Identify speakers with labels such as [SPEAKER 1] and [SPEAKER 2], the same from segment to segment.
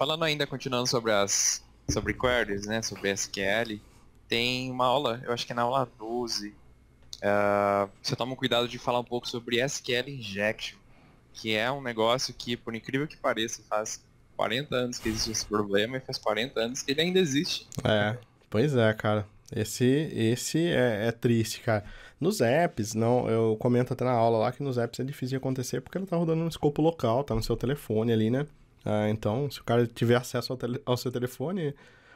[SPEAKER 1] falando ainda, continuando sobre as sobre queries, né, sobre SQL, tem uma aula, eu acho que é na aula 12, uh, ah, você toma cuidado de falar um pouco sobre SQL Injection, que é um negócio que, por incrível que pareça, faz 40 anos que existe esse problema e faz 40 anos que ele ainda existe.
[SPEAKER 2] É, pois é, cara. Esse, esse é, é, triste, cara. Nos apps, não, eu comento até na aula lá que nos apps é difícil de acontecer porque ele tá rodando no escopo local, tá no seu telefone ali, né? Ah, então, se o cara tiver acesso ao, tele, ao, seu telefone,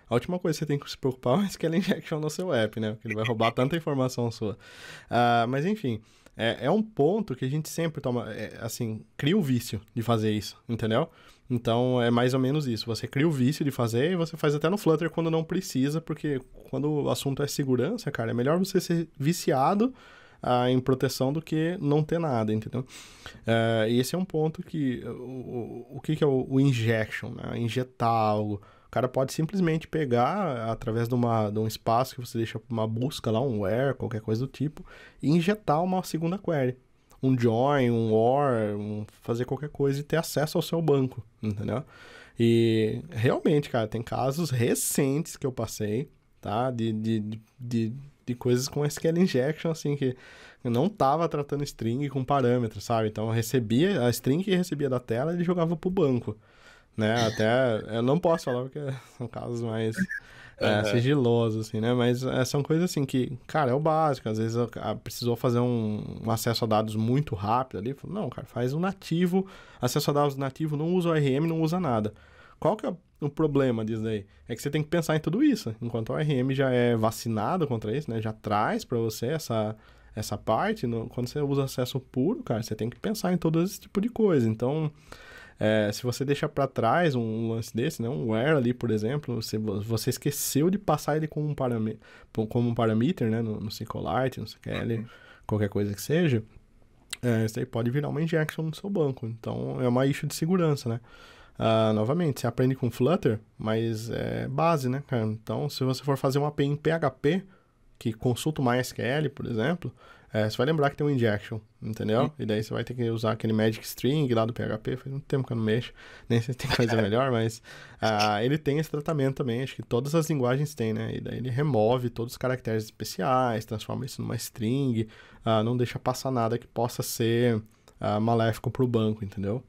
[SPEAKER 2] a última coisa que você tem que se preocupar é que ele injection no seu app, né? Porque ele vai roubar tanta informação sua. Ah, mas enfim, é, é, um ponto que a gente sempre toma, é, assim, cria o vício de fazer isso, entendeu? Então é mais ou menos isso. Você cria o vício de fazer e você faz até no Flutter quando não precisa, porque quando o assunto é segurança, cara, é melhor você ser viciado em proteção do que não ter nada, entendeu? É, e esse é um ponto que. O, o, o que, que é o, o injection? Né? Injetar algo. O cara pode simplesmente pegar através de, uma, de um espaço que você deixa uma busca lá, um where, qualquer coisa do tipo, e injetar uma segunda query um join, um or, um fazer qualquer coisa e ter acesso ao seu banco, entendeu? E realmente, cara, tem casos recentes que eu passei, tá? De, de, de, de de coisas com SQL injection, assim, que eu não tava tratando string com parâmetros sabe? Então eu recebia, a string que recebia da tela, ele jogava pro banco, né? Até, eu não posso falar porque são casos mais é, uhum. assim, né? Mas é, são coisas assim que, cara, é o básico. Às vezes a, ah, precisou fazer um, um, acesso a dados muito rápido ali. não, cara, faz um nativo, acesso a dados nativo, não usa ORM, não usa nada. Qual que é o problema disso daí? É que você tem que pensar em tudo isso. Enquanto o RM já é vacinado contra isso, né? Já traz para você essa, essa parte. No, quando você usa acesso puro, cara, você tem que pensar em todo esse tipo de coisa. Então, é, se você deixa para trás um lance desse, né? Um where ali, por exemplo, você, você esqueceu de passar ele como um, param, como um parameter, né? No, no SQLite, no SQL, uhum. qualquer coisa que seja. É, isso aí pode virar uma injection no seu banco. Então, é uma issue de segurança, né? Uh, novamente, você aprende com Flutter, mas é base, né, cara? Então, se você for fazer uma API em PHP, que consulta o MySQL, por exemplo, é, você vai lembrar que tem um injection, entendeu? Sim. E daí você vai ter que usar aquele magic string lá do PHP, faz um tempo que eu não mexo, nem sei se tem coisa melhor, mas uh, ele tem esse tratamento também, acho que todas as linguagens têm, né? E daí ele remove todos os caracteres especiais, transforma isso numa string, uh, não deixa passar nada que possa ser uh, maléfico para o banco, entendeu?